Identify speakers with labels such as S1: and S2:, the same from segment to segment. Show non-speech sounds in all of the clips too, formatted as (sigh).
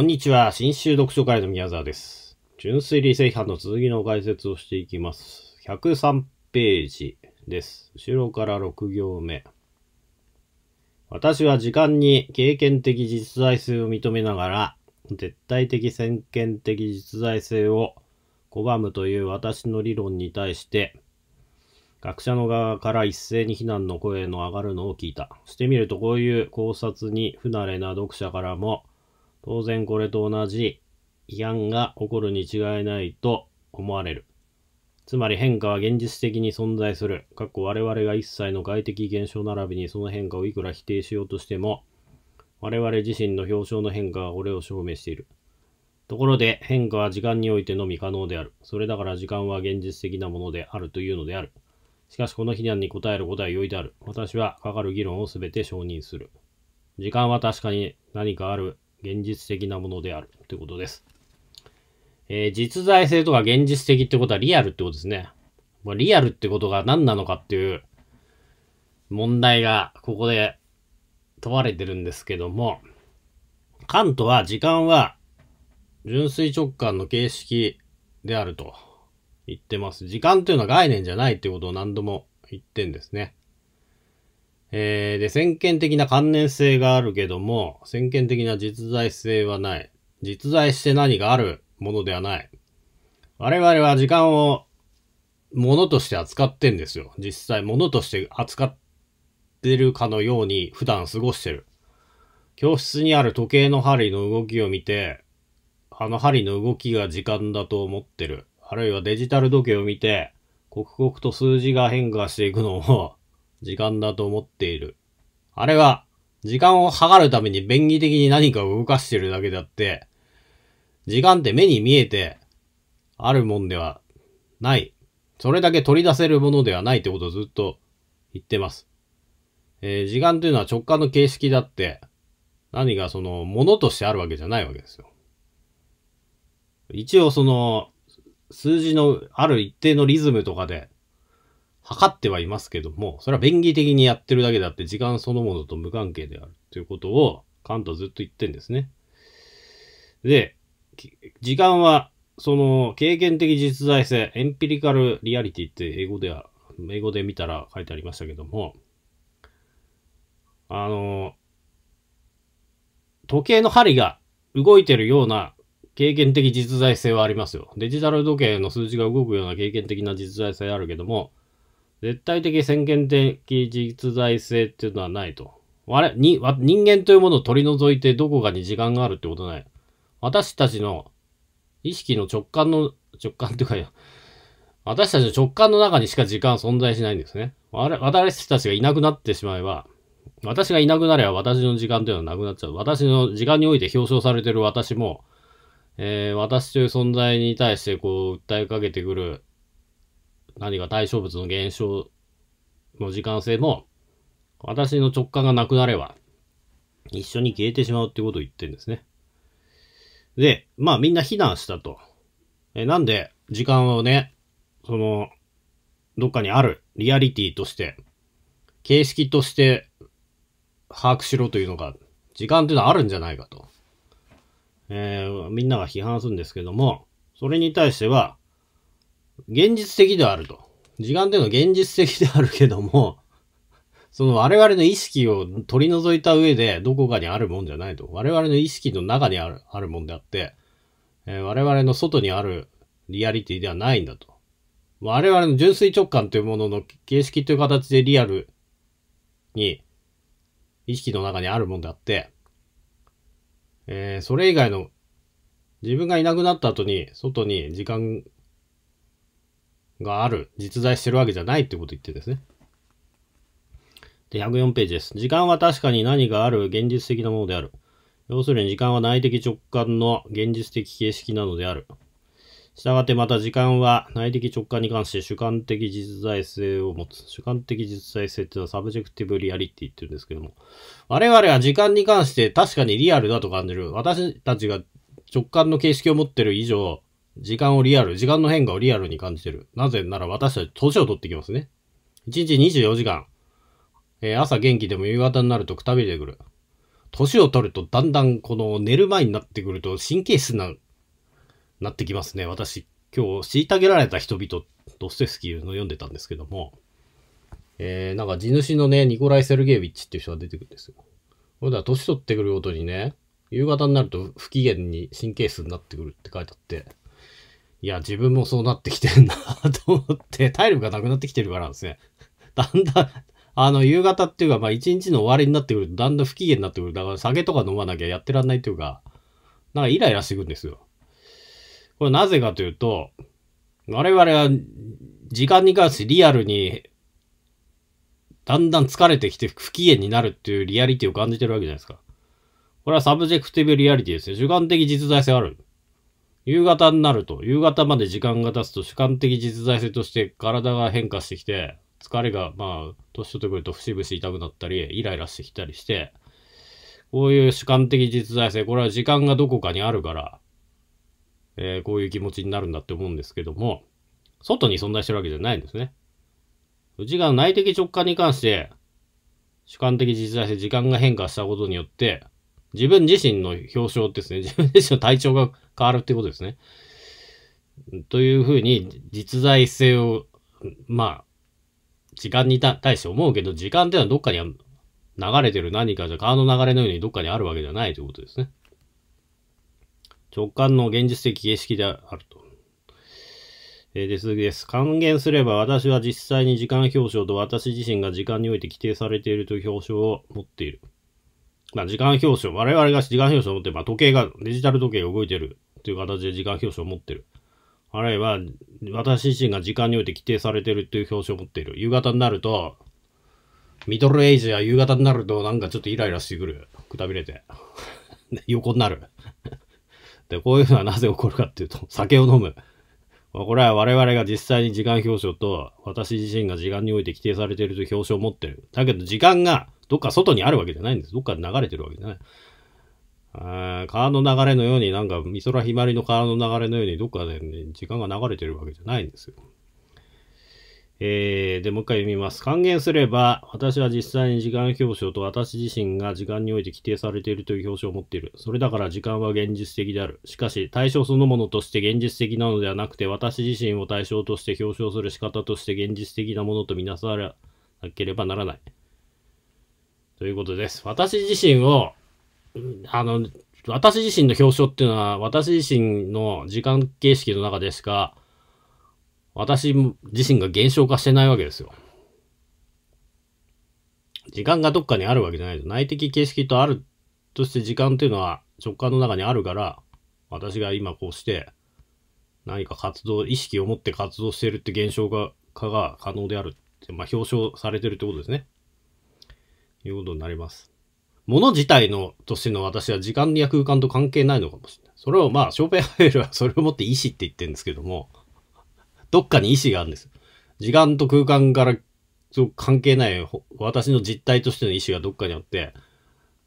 S1: こんにちは。新州読書会の宮沢です。純粋理性批判の続きの解説をしていきます。103ページです。後ろから6行目。私は時間に経験的実在性を認めながら、絶対的先見的実在性を拒むという私の理論に対して、学者の側から一斉に非難の声の上がるのを聞いた。してみるとこういう考察に不慣れな読者からも、当然これと同じ違反が起こるに違いないと思われる。つまり変化は現実的に存在する。我々が一切の外的現象並びにその変化をいくら否定しようとしても、我々自身の表彰の変化はこれを証明している。ところで変化は時間においてのみ可能である。それだから時間は現実的なものであるというのである。しかしこの非難に応えることは良いである。私はかかる議論を全て承認する。時間は確かに何かある現実的なものであるということです。えー、実在性とか現実的ってことはリアルってことですね。まあ、リアルってことが何なのかっていう問題がここで問われてるんですけども、カントは時間は純粋直感の形式であると言ってます。時間というのは概念じゃないってことを何度も言ってんですね。えー、で、先見的な関連性があるけども、先見的な実在性はない。実在して何があるものではない。我々は時間を物として扱ってんですよ。実際、物として扱ってるかのように普段過ごしてる。教室にある時計の針の動きを見て、あの針の動きが時間だと思ってる。あるいはデジタル時計を見て、刻々と数字が変化していくのを時間だと思っている。あれは、時間を測るために便宜的に何かを動かしてるだけであって、時間って目に見えてあるもんではない。それだけ取り出せるものではないってことをずっと言ってます。えー、時間というのは直感の形式だって、何がその、ものとしてあるわけじゃないわけですよ。一応その、数字のある一定のリズムとかで測ってはいますけども、それは便宜的にやってるだけであって、時間そのものと無関係であるということを、カントはずっと言ってんですね。で、時間は、その、経験的実在性、エンピリカルリアリティって英語では、英語で見たら書いてありましたけども、あの、時計の針が動いてるような経験的実在性はありますよ。デジタル時計の数字が動くような経験的な実在性あるけども、絶対的先見的実在性っていうのはないと。あれに人間というものを取り除いてどこかに時間があるってことない。私たちの意識の直感の、直感っていうか私たちの直感の中にしか時間存在しないんですね。私たちがいなくなってしまえば、私がいなくなれば私の時間というのはなくなっちゃう。私の時間において表彰されてる私も、えー、私という存在に対してこう訴えかけてくる何か対象物の減少の時間性も、私の直感がなくなれば、一緒に消えてしまうってことを言ってるんですね。で、まあみんな避難したと。えなんで、時間をね、その、どっかにあるリアリティとして、形式として把握しろというのが、時間というのはあるんじゃないかと。えー、みんなが批判するんですけども、それに対しては、現実的ではあると。時間というのは現実的であるけども、(laughs) その我々の意識を取り除いた上でどこかにあるもんじゃないと。我々の意識の中にあるあるもんであって、えー、我々の外にあるリアリティではないんだと。我々の純粋直感というものの形式という形でリアルに意識の中にあるもんであって、えー、それ以外の自分がいなくなった後に外に時間がある、実在してるわけじゃないってこと言ってですね。で、104ページです。時間は確かに何がある現実的なものである。要するに時間は内的直感の現実的形式なのである。したがってまた時間は内的直感に関して主観的実在性を持つ。主観的実在性っていうのはサブジェクティブリアリティって言うんですけども。我々は時間に関して確かにリアルだと感じる。私たちが直感の形式を持ってる以上、時間をリアル、時間の変化をリアルに感じてる。なぜなら私たち年を取ってきますね。1日24時間。えー、朝元気でも夕方になるとくたびれてくる。年を取るとだんだんこの寝る前になってくると神経質な、なってきますね。私、今日、虐げられた人々、ドステスキーの読んでたんですけども、えー、なんか地主のね、ニコライ・セルゲービッチっていう人が出てくるんですよ。ほれだら年取ってくるごとにね、夕方になると不機嫌に神経質になってくるって書いてあって、いや、自分もそうなってきてるなと思って、(laughs) 体力がなくなってきてるからですね。(laughs) だんだん、あの、夕方っていうか、まあ、一日の終わりになってくると、だんだん不機嫌になってくる。だから、酒とか飲まなきゃやってらんないというか、なんかイライラしてくんですよ。これなぜかというと、我々は、時間に関してリアルに、だんだん疲れてきて不機嫌になるっていうリアリティを感じてるわけじゃないですか。これはサブジェクティブリアリティですね。主観的実在性ある。夕方になると、夕方まで時間が経つと主観的実在性として体が変化してきて、疲れが、まあ、年取ってくると節々痛くなったり、イライラしてきたりして、こういう主観的実在性、これは時間がどこかにあるから、えー、こういう気持ちになるんだって思うんですけども、外に存在してるわけじゃないんですね。内側の内的直感に関して、主観的実在性、時間が変化したことによって、自分自身の表彰ですね。自分自身の体調が変わるってことですね。というふうに、実在性を、まあ、時間に対して思うけど、時間っていうのはどっかに流れてる何かじゃ、川の流れのようにどっかにあるわけじゃないということですね。直感の現実的形式であると。えー、で、続きです。還元すれば私は実際に時間表彰と私自身が時間において規定されているという表彰を持っている。まあ、時間表彰、我々が時間表彰を持って、まあ、時計が、デジタル時計が動いてるという形で時間表彰を持ってる。あるいは、私自身が時間において規定されてるという表彰を持っている。夕方になると、ミドルエイジや夕方になると、なんかちょっとイライラしてくる。くたびれて。横になる。で、こういうのはなぜ起こるかっていうと、酒を飲む。まあ、これは我々が実際に時間表彰と、私自身が時間において規定されていると表彰を持ってる。だけど時間がどっか外にあるわけじゃないんです。どっかで流れてるわけじゃない。あ川の流れのように、なんか美空ひまりの川の流れのように、どっかで、ね、時間が流れてるわけじゃないんですよ。えー、で、もう一回読みます。還元すれば、私は実際に時間表彰と私自身が時間において規定されているという表彰を持っている。それだから時間は現実的である。しかし、対象そのものとして現実的なのではなくて、私自身を対象として表彰する仕方として現実的なものとみなされなければならない。ということです。私自身を、あの、私自身の表彰っていうのは、私自身の時間形式の中でしか、私自身が減少化してないわけですよ。時間がどっかにあるわけじゃないと。内的形式とあるとして時間っていうのは直感の中にあるから、私が今こうして、何か活動、意識を持って活動しているって現象が、化が可能であるって、まあ、表彰されてるってことですね。いうことになります。物自体のとしての私は時間や空間と関係ないのかもしれない。それをまあ、ショーペンハイルはそれをもって意志って言ってるんですけども、どっかに意志があるんです。時間と空間から関係ない私の実体としての意志がどっかにあって、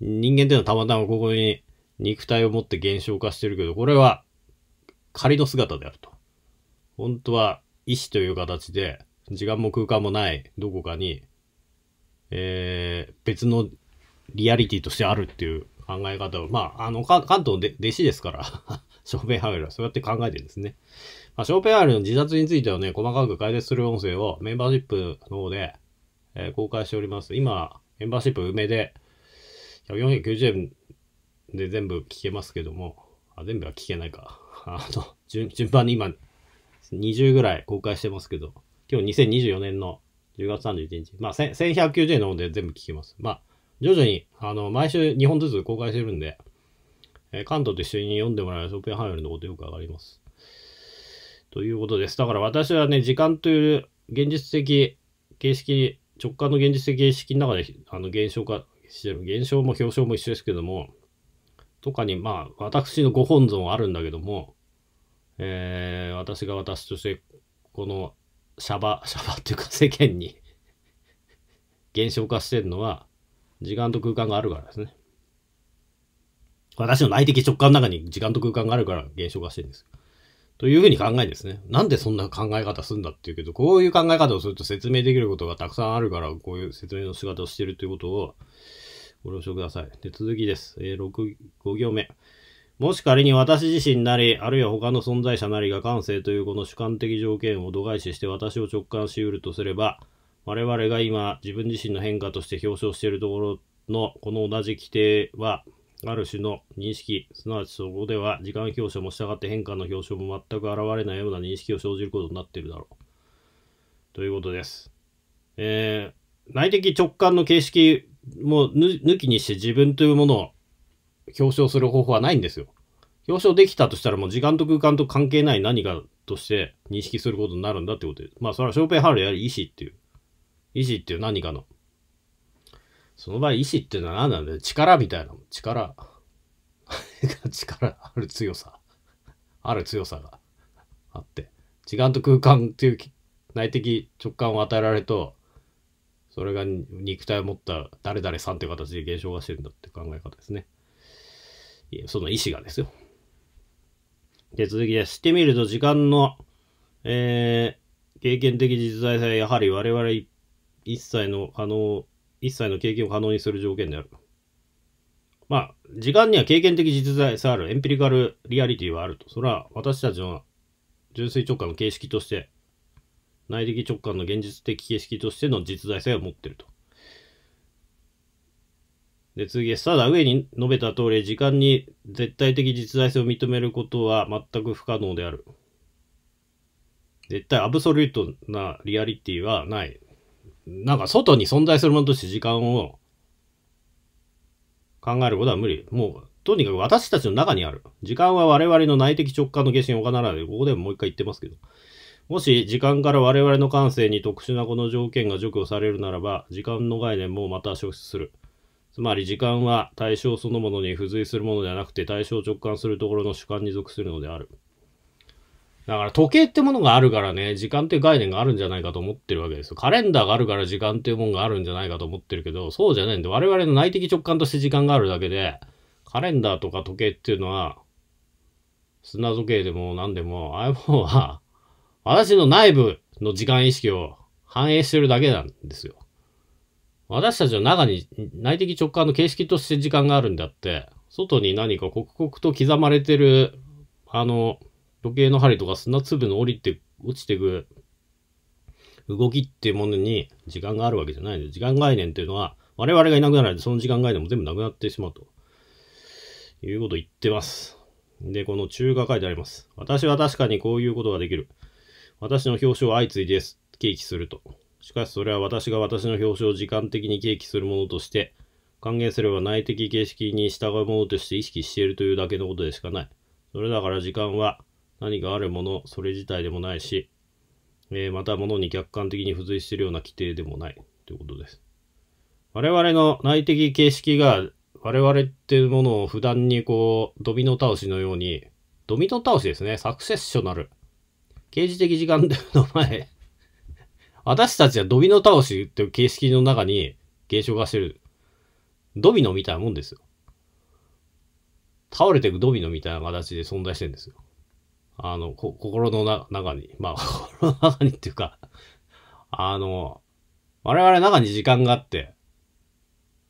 S1: 人間っていうのはたまたまここに肉体を持って減少化してるけど、これは仮の姿であると。本当は意志という形で、時間も空間もないどこかに、えー、別のリアリティとしてあるっていう考え方を、まあ、あの、関東の弟子ですから、証明ルはそうやって考えてるんですね。まあ、ショーペアールの自殺についてはね、細かく解説する音声をメンバーシップの方で、えー、公開しております。今、メンバーシップ梅で、490円で全部聞けますけども、あ、全部は聞けないか。(laughs) あの、順順番に今、20ぐらい公開してますけど、今日2024年の10月31日、まあ、1190円の方で全部聞けます。まあ、徐々に、あの、毎週2本ずつ公開してるんで、えー、関東と一緒に読んでもらえるショーペンハイルのことよくわかります。ということです。だから私はね、時間という現実的形式、直感の現実的形式の中で、あの、現象化してる、現象も表彰も一緒ですけども、とかに、まあ、私のご本尊はあるんだけども、えー、私が私として、この、シャバ、シャバっていうか世間に現象化してるのは、時間と空間があるからですね。私の内的直感の中に時間と空間があるから現象化してるんです。というふうに考えですね。なんでそんな考え方するんだっていうけど、こういう考え方をすると説明できることがたくさんあるから、こういう説明の仕方をしているということをご了承ください。で、続きです。えー、6、5行目。もし仮に私自身なり、あるいは他の存在者なりが感性というこの主観的条件を度外視して私を直感し得るとすれば、我々が今自分自身の変化として表彰しているところのこの同じ規定はある種の認識、すなわちそこでは時間表彰も従って変化の表彰も全く現れないような認識を生じることになっているだろう。ということです。えー、内的直感の形式も抜きにして自分というものを表彰する方法はないんですよ。表彰できたとしたらもう時間と空間と関係ない何かとして認識することになるんだってことです。まあそれはショーペンハールやり意志っていう、意志っていう何かのその場合、意志っていうのは何なんだよ。力みたいなもん。力。(laughs) 力、ある強さ。ある強さがあって。時間と空間っていう内的直感を与えられると、それが肉体を持った誰々さんという形で現象化してるんだって考え方ですね。その意志がですよ。で、続きでしてみると時間の、えー、経験的実在性はやはり我々一切の可能一切の経験を可能にする条件である。まあ、時間には経験的実在さある、エンピリカルリアリティはあると。それは私たちの純粋直感の形式として、内的直感の現実的形式としての実在性を持ってると。で、次、ただ上に述べた通り、時間に絶対的実在性を認めることは全く不可能である。絶対アブソリュートなリアリティはない。なんか外に存在するものとして時間を考えることは無理。もう、とにかく私たちの中にある。時間は我々の内的直感の下心をかならで、ここでもう一回言ってますけど。もし時間から我々の感性に特殊なこの条件が除去されるならば、時間の概念もまた消失する。つまり時間は対象そのものに付随するものではなくて対象を直感するところの主観に属するのである。だから時計ってものがあるからね、時間っていう概念があるんじゃないかと思ってるわけですよ。カレンダーがあるから時間っていうもんがあるんじゃないかと思ってるけど、そうじゃないんで、我々の内的直感として時間があるだけで、カレンダーとか時計っていうのは、砂時計でも何でも、ああいうものは、私の内部の時間意識を反映してるだけなんですよ。私たちの中に内的直感の形式として時間があるんであって、外に何か刻々と刻まれてる、あの、時計の針とか砂粒の降りて、落ちていく動きっていうものに時間があるわけじゃないので、時間概念っていうのは、我々がいなくなると、その時間概念も全部なくなってしまうと。いうことを言ってます。で、この中が書いてあります。私は確かにこういうことができる。私の表彰は相次いです。契機すると。しかしそれは私が私の表彰を時間的に契機するものとして、還元すれば内的形式に従うものとして意識しているというだけのことでしかない。それだから時間は何があるものそれ自体でもないし、えー、また物に客観的に付随しているような規定でもないということです。我々の内的形式が我々っていうものを普段にこうドミノ倒しのように、ドミノ倒しですね、サクセッショナル。刑事的時間の前 (laughs) 私たちはドミノ倒しっていう形式の中に現象化してる。ドミノみたいなもんですよ。倒れていくドミノみたいな形で存在してるんですよ。あの、心の中に、まあ、(laughs) 心の中にっていうか、あの、我々の中に時間があって、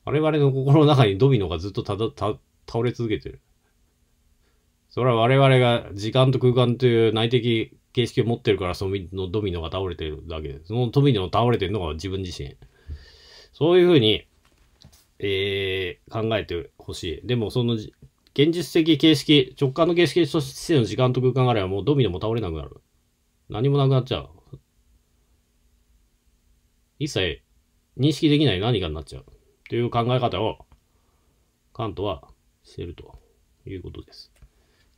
S1: 我々の心の中にドミノがずっとたた、倒れ続けてる。それは我々が時間と空間という内的形式を持ってるから、そのドミノが倒れてるだけで、そのドミノが倒れてるのが自分自身。そういうふうに、えー、考えてほしい。でも、その現実的形式、直感の形式としての時間と空間があればもうドミノも倒れなくなる。何もなくなっちゃう。一切認識できない何かになっちゃう。という考え方を、カントはしているということです。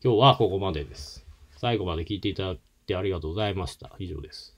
S1: 今日はここまでです。最後まで聞いていただいてありがとうございました。以上です。